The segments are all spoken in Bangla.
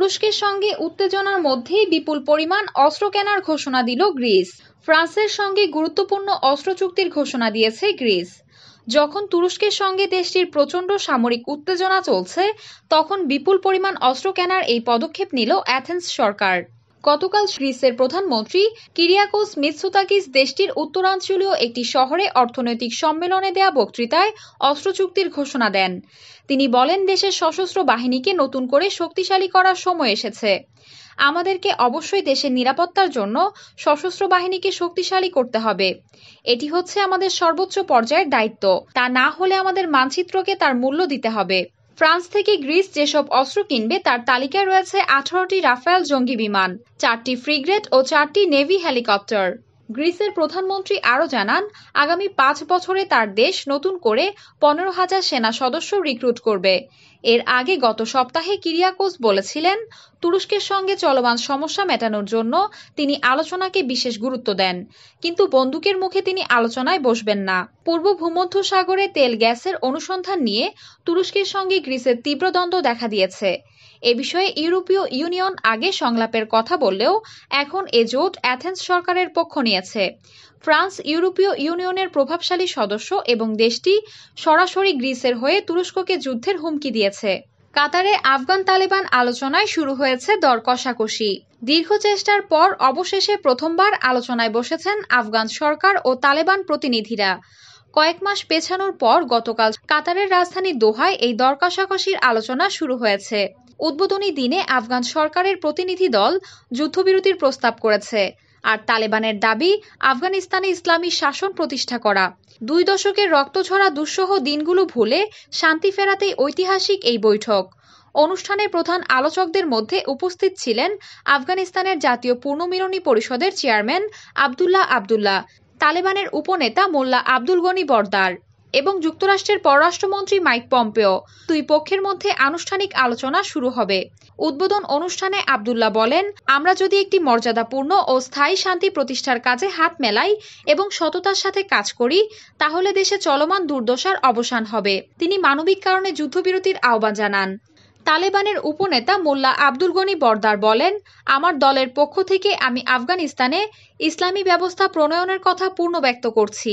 তুরস্কের সঙ্গে উত্তেজনার মধ্যেই বিপুল পরিমাণ অস্ত্র কেনার ঘোষণা দিল গ্রিস ফ্রান্সের সঙ্গে গুরুত্বপূর্ণ অস্ত্র চুক্তির ঘোষণা দিয়েছে গ্রিস যখন তুরস্কের সঙ্গে দেশটির প্রচণ্ড সামরিক উত্তেজনা চলছে তখন বিপুল পরিমাণ অস্ত্র কেনার এই পদক্ষেপ নিল অ্যাথেন্স সরকার গতকাল গ্রিসের প্রধানমন্ত্রী কিরিয়াকোস মিৎসোতাকিস দেশটির উত্তরাঞ্চলীয় একটি শহরে অর্থনৈতিক সম্মেলনে দেয়া বক্তৃতায় অস্ত্র চুক্তির ঘোষণা দেন তিনি বলেন দেশের সশস্ত্র বাহিনীকে নতুন করে শক্তিশালী করার সময় এসেছে আমাদেরকে অবশ্যই দেশের নিরাপত্তার জন্য সশস্ত্র বাহিনীকে শক্তিশালী করতে হবে এটি হচ্ছে আমাদের সর্বোচ্চ পর্যায়ের দায়িত্ব তা না হলে আমাদের মানচিত্রকে তার মূল্য দিতে হবে ফ্রান্স থেকে গ্রিস যেসব অস্ত্র কিনবে তার তালিকায় রয়েছে আঠারোটি রাফায়েল জঙ্গি বিমান চারটি ফ্রিগ্রেট ও চারটি নেভি হেলিকপ্টার গ্রিসের প্রধানমন্ত্রী আরও জানান আগামী পাঁচ বছরে তার দেশ নতুন করে পনেরো হাজার সেনা সদস্য রিক্রুট করবে এর আগে গত সপ্তাহে কিরিয়াকোস বলেছিলেন তুরস্কের সঙ্গে চলমান সমস্যা মেটানোর জন্য তিনি আলোচনাকে বিশেষ গুরুত্ব দেন কিন্তু বন্দুকের মুখে তিনি আলোচনায় বসবেন না পূর্ব ভূমধ্য সাগরে তেল গ্যাসের অনুসন্ধান নিয়ে তুরস্কের সঙ্গে গ্রিসের তীব্র দ্বন্দ্ব দেখা দিয়েছে এ বিষয়ে ইউরোপীয় ইউনিয়ন আগে সংলাপের কথা বললেও এখন এ জোট অ্যাথেন্স সরকারের পক্ষ নিয়েছে ফ্রান্স ইউরোপীয় ইউনিয়নের প্রভাবশালী সদস্য এবং দেশটি সরাসরি গ্রিসের হয়ে তুরস্ককে যুদ্ধের হুমকি দিয়েছে কাতারে আফগান তালেবান আলোচনায় শুরু হয়েছে দর কষাকষি দীর্ঘ চেষ্টার পর অবশেষে প্রথমবার আলোচনায় বসেছেন আফগান সরকার ও তালেবান প্রতিনিধিরা কয়েক মাস পেছানোর পর গতকাল কাতারের রাজধানী দোহায় এই দর কষাকষির আলোচনা শুরু হয়েছে উদ্বোধনী দিনে আফগান সরকারের প্রতিনিধি দল যুদ্ধবিরতির প্রস্তাব করেছে আর তালেবানের দাবি আফগানিস্তানে ইসলামী শাসন প্রতিষ্ঠা করা দুই দশকের রক্তঝরা দুঃসহ দিনগুলো ভুলে শান্তি ফেরাতেই ঐতিহাসিক এই বৈঠক অনুষ্ঠানে প্রধান আলোচকদের মধ্যে উপস্থিত ছিলেন আফগানিস্তানের জাতীয় পূর্ণমিলনী পরিষদের চেয়ারম্যান আবদুল্লাহ আবদুল্লাহ তালেবানের উপনেতা মোল্লা আব্দুল গনি বর্দার এবং যুক্তরাষ্ট্রের পররাষ্ট্রমন্ত্রী মাইক পম্পেও দুই পক্ষের মধ্যে আনুষ্ঠানিক আলোচনা শুরু হবে উদ্বোধন অনুষ্ঠানে আবদুল্লাহ বলেন আমরা যদি একটি মর্যাদাপূর্ণ ও স্থায়ী শান্তি প্রতিষ্ঠার কাজে হাত মেলাই এবং সততার সাথে কাজ করি তাহলে দেশে চলমান দুর্দশার অবসান হবে তিনি মানবিক কারণে যুদ্ধবিরতির আহ্বান জানান তালেবানের উপনেতা মোল্লা আব্দুল গনি বর্দার বলেন আমার দলের পক্ষ থেকে আমি আফগানিস্তানে ইসলামী ব্যবস্থা প্রণয়নের কথা পূর্ণ ব্যক্ত করছি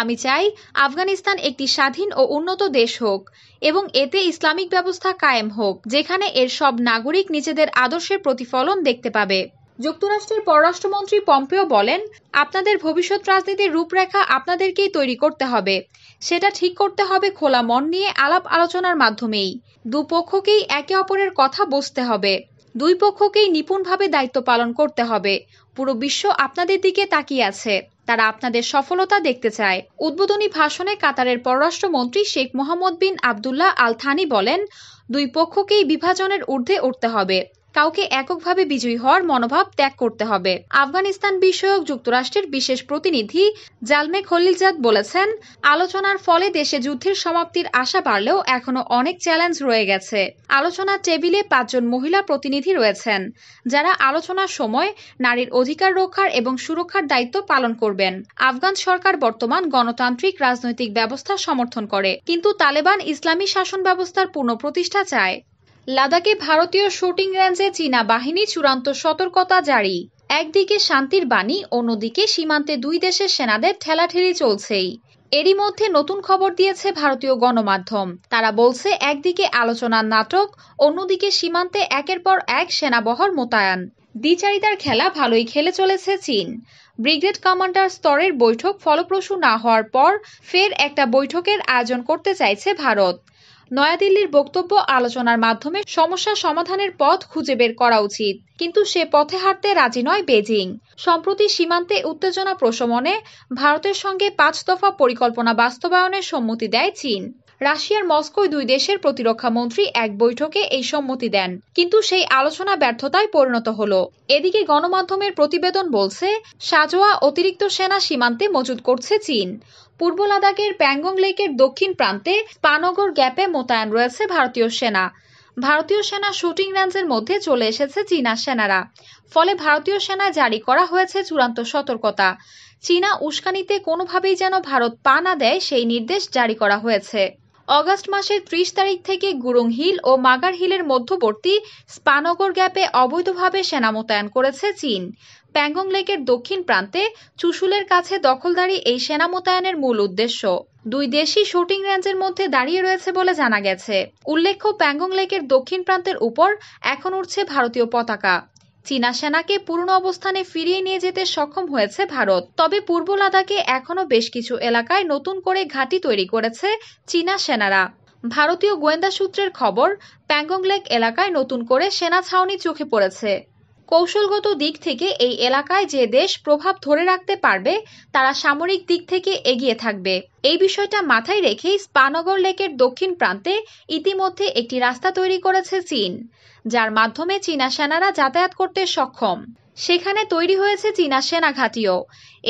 আমি চাই আফগানিস্তান একটি স্বাধীন ও উন্নত দেশ হোক এবং এতে ইসলামিক ব্যবস্থা কায়েম হোক যেখানে এর সব নাগরিক নিজেদের আদর্শের প্রতিফলন দেখতে পাবে যুক্তরাষ্ট্রের পররাষ্ট্রমন্ত্রী পম্পেও বলেন আপনাদের ভবিষ্যৎ রাজনীতির রূপরেখা আপনাদেরকেই তৈরি করতে হবে সেটা ঠিক করতে হবে খোলা মন নিয়ে আলাপ আলোচনার মাধ্যমেই দুপক্ষকেই একে অপরের কথা বুঝতে হবে দুই পক্ষকেই নিপুণভাবে দায়িত্ব পালন করতে হবে পুরো বিশ্ব আপনাদের দিকে তাকিয়ে আছে তারা আপনাদের সফলতা দেখতে চায় উদ্বোধনী ভাষণে কাতারের পররাষ্ট্রমন্ত্রী Sheikh Mohammed bin Abdullah Al Thani বলেন দুই পক্ষকেই বিভাজনের ঊর্ধ্বে উঠতে হবে কাউকে এককভাবে বিজয়ী হওয়ার মনোভাব ত্যাগ করতে হবে আফগানিস্তান বিষয়ক যুক্তরাষ্ট্রের বিশেষ প্রতিনিধি জালমে খলিলজাদ বলেছেন আলোচনার ফলে দেশে যুদ্ধের সমাপ্তির আশা বাড়লেও এখনো অনেক চ্যালেঞ্জ রয়ে গেছে আলোচনা টেবিলে পাঁচজন মহিলা প্রতিনিধি রয়েছেন যারা আলোচনার সময় নারীর অধিকার রক্ষার এবং সুরক্ষার দায়িত্ব পালন করবেন আফগান সরকার বর্তমান গণতান্ত্রিক রাজনৈতিক ব্যবস্থা সমর্থন করে কিন্তু তালেবান ইসলামী শাসন ব্যবস্থার পুনঃপ্রতিষ্ঠা চায় লাদাখে ভারতীয় শুটিং রেঞ্জে চীনা বাহিনী চূড়ান্ত সতর্কতা জারি একদিকে শান্তির বাণী অন্যদিকে সীমান্তে দুই দেশের সেনাদের ঠেলাঠেলি চলছেই এরই মধ্যে নতুন খবর দিয়েছে ভারতীয় গণমাধ্যম তারা বলছে একদিকে আলোচনার নাটক অন্যদিকে সীমান্তে একের পর এক সেনাবহর মোতায়েন দ্বিচারিতার খেলা ভালোই খেলে চলেছে চীন ব্রিগেড কমান্ডার স্তরের বৈঠক ফলপ্রসূ না হওয়ার পর ফের একটা বৈঠকের আয়োজন করতে চাইছে ভারত নয়াদিল্লির বক্তব্য আলোচনার মাধ্যমে সমস্যা সমাধানের পথ খুঁজে বের করা উচিত কিন্তু সে পথে হাঁটতে রাজি নয় বেজিং সম্প্রতি সীমান্তে উত্তেজনা প্রশমনে ভারতের সঙ্গে পাঁচ দফা পরিকল্পনা বাস্তবায়নের সম্মতি দেয় চীন রাশিয়ার মস্কোয় দুই দেশের প্রতিরক্ষা মন্ত্রী এক বৈঠকে এই সম্মতি দেন কিন্তু সেই আলোচনা ব্যর্থতায় পরিণত হল এদিকে গণমাধ্যমের প্রতিবেদন বলছে সাজোয়া অতিরিক্ত সেনা সীমান্তে মজুত করছে চীন পূর্ব লাদাখের প্যাংগং লেকের দক্ষিণ প্রান্তে পানগর গ্যাপে মোতায়েন রয়েছে ভারতীয় সেনা ভারতীয় সেনা শুটিং রেঞ্জের মধ্যে চলে এসেছে চীনা সেনারা ফলে ভারতীয় সেনা জারি করা হয়েছে চূড়ান্ত সতর্কতা চীনা উস্কানিতে কোনোভাবেই যেন ভারত পা না দেয় সেই নির্দেশ জারি করা হয়েছে অগাস্ট মাসের ত্রিশ তারিখ থেকে গুরুং হিল ও মাগার হিলের মধ্যবর্তী স্পানগর গ্যাপে অবৈধভাবে সেনা মোতায়েন করেছে চীন প্যাংগং লেকের দক্ষিণ প্রান্তে চুশুলের কাছে দখলদারি এই সেনা মোতায়েনের মূল উদ্দেশ্য দুই দেশই শুটিং রেঞ্জের মধ্যে দাঁড়িয়ে রয়েছে বলে জানা গেছে উল্লেখ্য প্যাংগং লেকের দক্ষিণ প্রান্তের উপর এখন উঠছে ভারতীয় পতাকা চীনা সেনাকে পুরনো অবস্থানে ফিরিয়ে নিয়ে যেতে সক্ষম হয়েছে ভারত তবে পূর্ব লাদাখে এখনও বেশ কিছু এলাকায় নতুন করে ঘাঁটি তৈরি করেছে চীনা সেনারা ভারতীয় গোয়েন্দা সূত্রের খবর লেক এলাকায় নতুন করে সেনা ছাউনি চোখে পড়েছে কৌশলগত দিক থেকে এই এলাকায় যে দেশ প্রভাব ধরে রাখতে পারবে তারা সামরিক দিক থেকে এগিয়ে থাকবে এই বিষয়টা মাথায় রেখে স্পানগর লেকের দক্ষিণ প্রান্তে ইতিমধ্যে একটি রাস্তা তৈরি করেছে চীন যার মাধ্যমে চীনা সেনারা যাতায়াত করতে সক্ষম সেখানে তৈরি হয়েছে চীনা সেনা ঘাঁটিও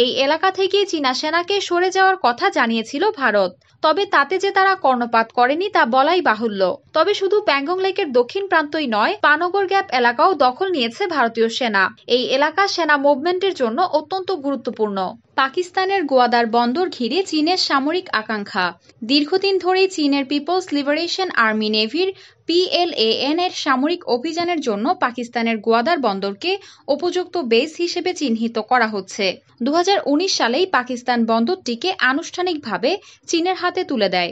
এই এলাকা থেকে চীনা সেনাকে সরে যাওয়ার কথা জানিয়েছিল ভারত তবে তাতে যে তারা কর্ণপাত করেনি তা বলাই বাহুল্য তবে শুধু প্যাংগং লেকের দক্ষিণ প্রান্তই নয় পানগর গ্যাপ এলাকাও দখল নিয়েছে ভারতীয় সেনা এই এলাকা সেনা মুভমেন্টের জন্য অত্যন্ত গুরুত্বপূর্ণ পাকিস্তানের গোয়াদার বন্দর ঘিরে চীনের সামরিক আকাঙ্ক্ষা দীর্ঘদিন ধরেই চীনের পিপলস লিবারেশন আর্মি নেভির পিএলএএন এর সামরিক অভিযানের জন্য পাকিস্তানের গোয়াদার বন্দরকে উপযুক্ত বেস হিসেবে চিহ্নিত করা হচ্ছে দু সালেই পাকিস্তান বন্দরটিকে আনুষ্ঠানিকভাবে চীনের হাতে হাতে তুলে দেয়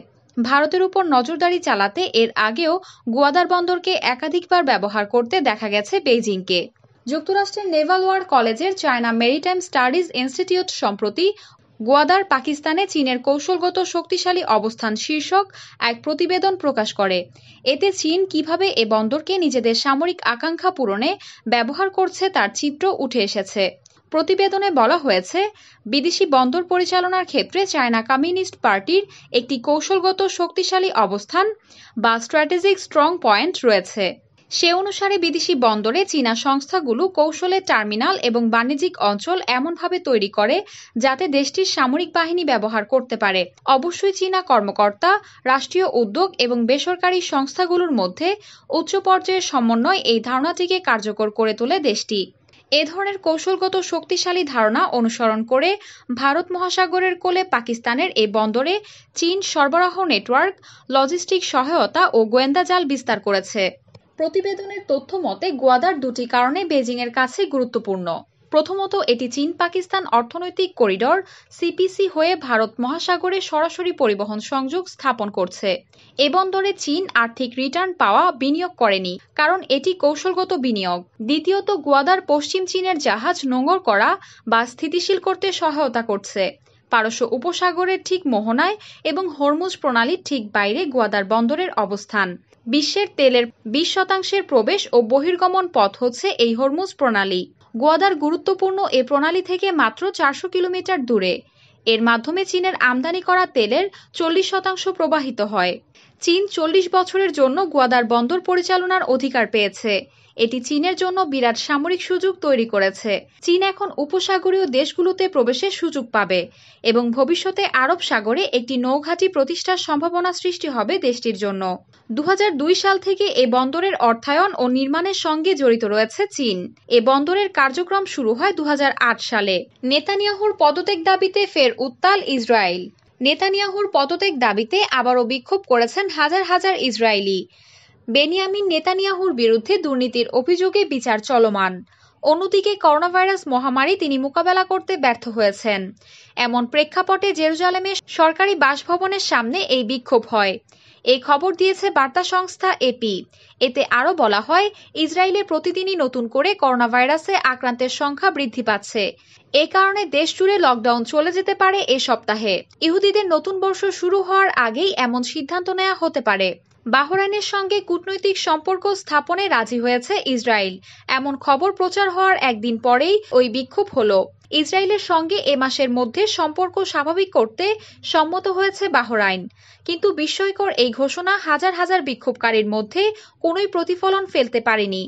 ভারতের উপর নজরদারি চালাতে এর আগেও গোয়াদার বন্দরকে একাধিকবার ব্যবহার করতে দেখা গেছে বেইজিংকে যুক্তরাষ্ট্রের নেভাল ওয়ার কলেজের চায়না মেরিটাইম স্টাডিজ ইনস্টিটিউট সম্প্রতি গোয়াদার পাকিস্তানে চীনের কৌশলগত শক্তিশালী অবস্থান শীর্ষক এক প্রতিবেদন প্রকাশ করে এতে চীন কিভাবে এ বন্দরকে নিজেদের সামরিক আকাঙ্ক্ষা পূরণে ব্যবহার করছে তার চিত্র উঠে এসেছে প্রতিবেদনে বলা হয়েছে বিদেশি বন্দর পরিচালনার ক্ষেত্রে চায়না কমিউনিস্ট পার্টির একটি কৌশলগত শক্তিশালী অবস্থান বা স্ট্র্যাটেজিক স্ট্রং পয়েন্ট রয়েছে সে অনুসারে বিদেশি বন্দরে চীনা সংস্থাগুলো কৌশলে টার্মিনাল এবং বাণিজ্যিক অঞ্চল এমনভাবে তৈরি করে যাতে দেশটির সামরিক বাহিনী ব্যবহার করতে পারে অবশ্যই চীনা কর্মকর্তা রাষ্ট্রীয় উদ্যোগ এবং বেসরকারি সংস্থাগুলোর মধ্যে উচ্চ পর্যায়ের সমন্বয় এই ধারণাটিকে কার্যকর করে তোলে দেশটি এ ধরনের কৌশলগত শক্তিশালী ধারণা অনুসরণ করে ভারত মহাসাগরের কোলে পাকিস্তানের এই বন্দরে চীন সরবরাহ নেটওয়ার্ক লজিস্টিক সহায়তা ও গোয়েন্দা জাল বিস্তার করেছে প্রতিবেদনের তথ্য মতে গোয়াদার দুটি কারণে বেজিংয়ের কাছে গুরুত্বপূর্ণ প্রথমত এটি চীন পাকিস্তান অর্থনৈতিক করিডর সিপিসি হয়ে ভারত মহাসাগরে সরাসরি পরিবহন সংযোগ স্থাপন করছে এ বন্দরে চীন আর্থিক রিটার্ন পাওয়া বিনিয়োগ করেনি কারণ এটি কৌশলগত বিনিয়োগ দ্বিতীয়ত গোয়াদার পশ্চিম চীনের জাহাজ নোঙর করা বা স্থিতিশীল করতে সহায়তা করছে পারস্য উপসাগরের ঠিক মোহনায় এবং হরমুজ প্রণালীর ঠিক বাইরে গোয়াদার বন্দরের অবস্থান বিশ্বের তেলের বিশ শতাংশের প্রবেশ ও বহির্গমন পথ হচ্ছে এই হরমুজ প্রণালী গোয়াদার গুরুত্বপূর্ণ এ প্রণালী থেকে মাত্র চারশো কিলোমিটার দূরে এর মাধ্যমে চীনের আমদানি করা তেলের চল্লিশ শতাংশ প্রবাহিত হয় চীন চল্লিশ বছরের জন্য গোয়াদার বন্দর পরিচালনার অধিকার পেয়েছে এটি চীনের জন্য বিরাট সামরিক সুযোগ তৈরি করেছে চীন এখন উপসাগরীয় দেশগুলোতে প্রবেশের সুযোগ পাবে এবং ভবিষ্যতে আরব সাগরে একটি নৌঘাঁটি প্রতিষ্ঠার সম্ভাবনা সৃষ্টি হবে দেশটির জন্য দু সাল থেকে এ বন্দরের অর্থায়ন ও নির্মাণের সঙ্গে জড়িত রয়েছে চীন এ বন্দরের কার্যক্রম শুরু হয় দু সালে নেতানিয়াহুর পদত্যাগ দাবিতে ফের উত্তাল ইসরায়েল নেতানিয়াহুর পদত্যাগ দাবিতে আবারও বিক্ষোভ করেছেন হাজার হাজার ইসরায়েলি বেনিয়ামিন নেতানিয়াহুর বিরুদ্ধে দুর্নীতির অভিযোগে বিচার চলমান অন্যদিকে করোনাভাইরাস মহামারী তিনি মোকাবেলা করতে ব্যর্থ হয়েছেন এমন প্রেক্ষাপটে জেরুজালেমে সরকারি বাসভবনের সামনে এই বিক্ষোভ হয় এই খবর দিয়েছে বার্তা সংস্থা এপি এতে আরও বলা হয় ইসরায়েলে প্রতিদিনই নতুন করে করোনাভাইরাসে আক্রান্তের সংখ্যা বৃদ্ধি পাচ্ছে এ কারণে দেশ জুড়ে লকডাউন চলে যেতে পারে এ সপ্তাহে ইহুদিদের নতুন বর্ষ শুরু হওয়ার আগেই এমন সিদ্ধান্ত নেওয়া হতে পারে বাহরাইনের সঙ্গে কূটনৈতিক সম্পর্ক স্থাপনে রাজি হয়েছে ইসরায়েল এমন খবর প্রচার হওয়ার একদিন পরেই ওই বিক্ষোভ হলো ইসরায়েলের সঙ্গে এ মাসের মধ্যে সম্পর্ক স্বাভাবিক করতে সম্মত হয়েছে বাহরাইন কিন্তু বিস্ময়কর এই ঘোষণা হাজার হাজার বিক্ষোভকারীর মধ্যে কোনোই প্রতিফলন ফেলতে পারেনি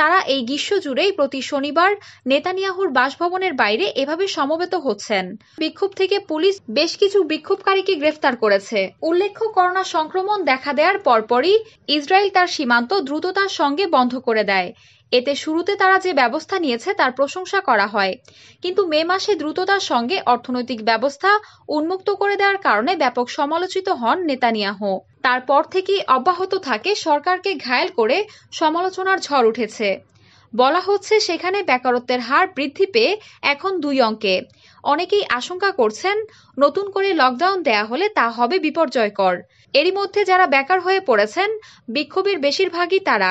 তারা এই গ্রীষ্ম জুড়েই প্রতি শনিবার নেতানিয়াহুর বাসভবনের বাইরে এভাবে সমবেত হচ্ছেন বিক্ষোভ থেকে পুলিশ বেশ কিছু বিক্ষোভকারীকে গ্রেফতার করেছে উল্লেখ্য করোনা সংক্রমণ দেখা দেওয়ার পরপরই ইসরায়েল তার সীমান্ত দ্রুততার সঙ্গে বন্ধ করে দেয় এতে শুরুতে তারা যে ব্যবস্থা নিয়েছে তার প্রশংসা করা হয় কিন্তু মে মাসে দ্রুততার সঙ্গে অর্থনৈতিক ব্যবস্থা উন্মুক্ত করে দেওয়ার কারণে ব্যাপক সমালোচিত হন নেতানিয়াহ তারপর থেকেই অব্যাহত থাকে সরকারকে ঘায়েল করে সমালোচনার ঝড় উঠেছে বলা হচ্ছে সেখানে বেকারত্বের হার বৃদ্ধি পেয়ে এখন দুই অঙ্কে অনেকেই আশঙ্কা করছেন নতুন করে লকডাউন দেয়া হলে তা হবে বিপর্যয়কর এরই মধ্যে যারা বেকার হয়ে পড়েছেন বিক্ষোভের বেশিরভাগই তারা